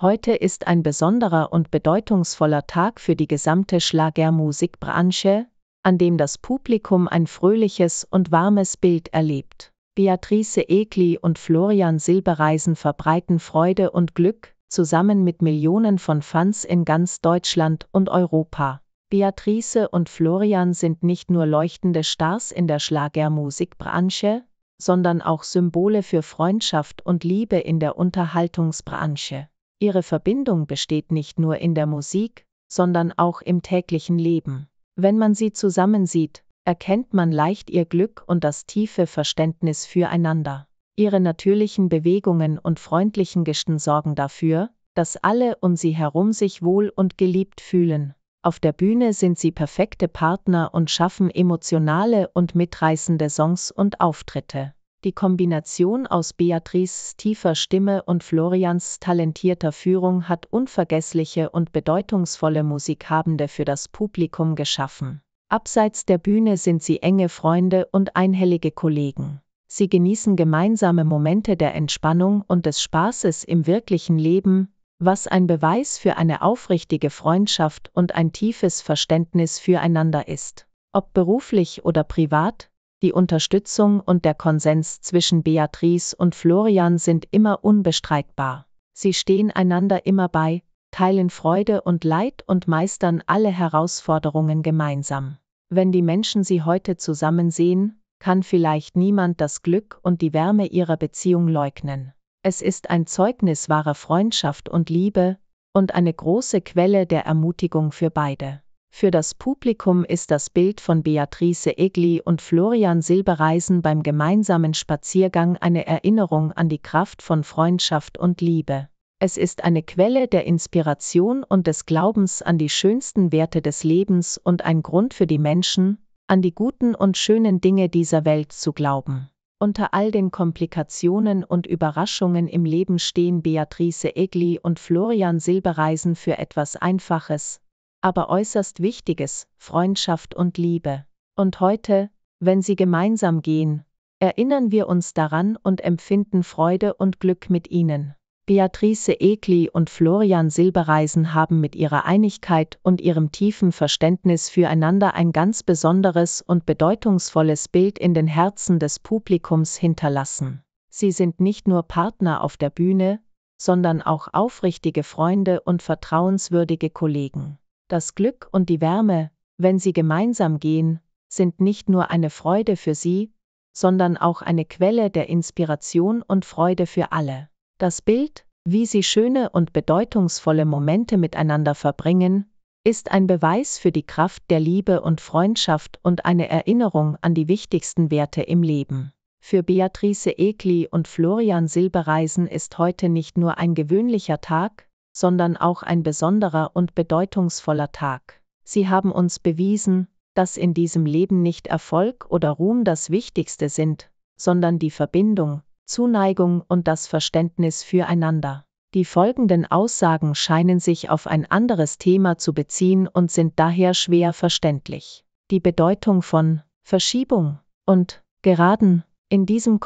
Heute ist ein besonderer und bedeutungsvoller Tag für die gesamte Schlagermusikbranche, an dem das Publikum ein fröhliches und warmes Bild erlebt. Beatrice Egli und Florian Silbereisen verbreiten Freude und Glück, zusammen mit Millionen von Fans in ganz Deutschland und Europa. Beatrice und Florian sind nicht nur leuchtende Stars in der Schlagermusikbranche, sondern auch Symbole für Freundschaft und Liebe in der Unterhaltungsbranche. Ihre Verbindung besteht nicht nur in der Musik, sondern auch im täglichen Leben. Wenn man sie zusammen sieht, erkennt man leicht ihr Glück und das tiefe Verständnis füreinander. Ihre natürlichen Bewegungen und freundlichen Gesten sorgen dafür, dass alle um sie herum sich wohl und geliebt fühlen. Auf der Bühne sind sie perfekte Partner und schaffen emotionale und mitreißende Songs und Auftritte. Die Kombination aus Beatrices tiefer Stimme und Florians talentierter Führung hat unvergessliche und bedeutungsvolle Musikhabende für das Publikum geschaffen. Abseits der Bühne sind sie enge Freunde und einhellige Kollegen. Sie genießen gemeinsame Momente der Entspannung und des Spaßes im wirklichen Leben, was ein Beweis für eine aufrichtige Freundschaft und ein tiefes Verständnis füreinander ist. Ob beruflich oder privat, die Unterstützung und der Konsens zwischen Beatrice und Florian sind immer unbestreitbar. Sie stehen einander immer bei, teilen Freude und Leid und meistern alle Herausforderungen gemeinsam. Wenn die Menschen sie heute zusammen sehen, kann vielleicht niemand das Glück und die Wärme ihrer Beziehung leugnen. Es ist ein Zeugnis wahrer Freundschaft und Liebe und eine große Quelle der Ermutigung für beide. Für das Publikum ist das Bild von Beatrice Egli und Florian Silbereisen beim gemeinsamen Spaziergang eine Erinnerung an die Kraft von Freundschaft und Liebe. Es ist eine Quelle der Inspiration und des Glaubens an die schönsten Werte des Lebens und ein Grund für die Menschen, an die guten und schönen Dinge dieser Welt zu glauben. Unter all den Komplikationen und Überraschungen im Leben stehen Beatrice Egli und Florian Silbereisen für etwas Einfaches, aber äußerst Wichtiges, Freundschaft und Liebe. Und heute, wenn sie gemeinsam gehen, erinnern wir uns daran und empfinden Freude und Glück mit ihnen. Beatrice Egli und Florian Silbereisen haben mit ihrer Einigkeit und ihrem tiefen Verständnis füreinander ein ganz besonderes und bedeutungsvolles Bild in den Herzen des Publikums hinterlassen. Sie sind nicht nur Partner auf der Bühne, sondern auch aufrichtige Freunde und vertrauenswürdige Kollegen. Das Glück und die Wärme, wenn sie gemeinsam gehen, sind nicht nur eine Freude für sie, sondern auch eine Quelle der Inspiration und Freude für alle. Das Bild, wie sie schöne und bedeutungsvolle Momente miteinander verbringen, ist ein Beweis für die Kraft der Liebe und Freundschaft und eine Erinnerung an die wichtigsten Werte im Leben. Für Beatrice Egli und Florian Silbereisen ist heute nicht nur ein gewöhnlicher Tag, sondern auch ein besonderer und bedeutungsvoller Tag. Sie haben uns bewiesen, dass in diesem Leben nicht Erfolg oder Ruhm das Wichtigste sind, sondern die Verbindung, Zuneigung und das Verständnis füreinander. Die folgenden Aussagen scheinen sich auf ein anderes Thema zu beziehen und sind daher schwer verständlich. Die Bedeutung von Verschiebung und geraden in diesem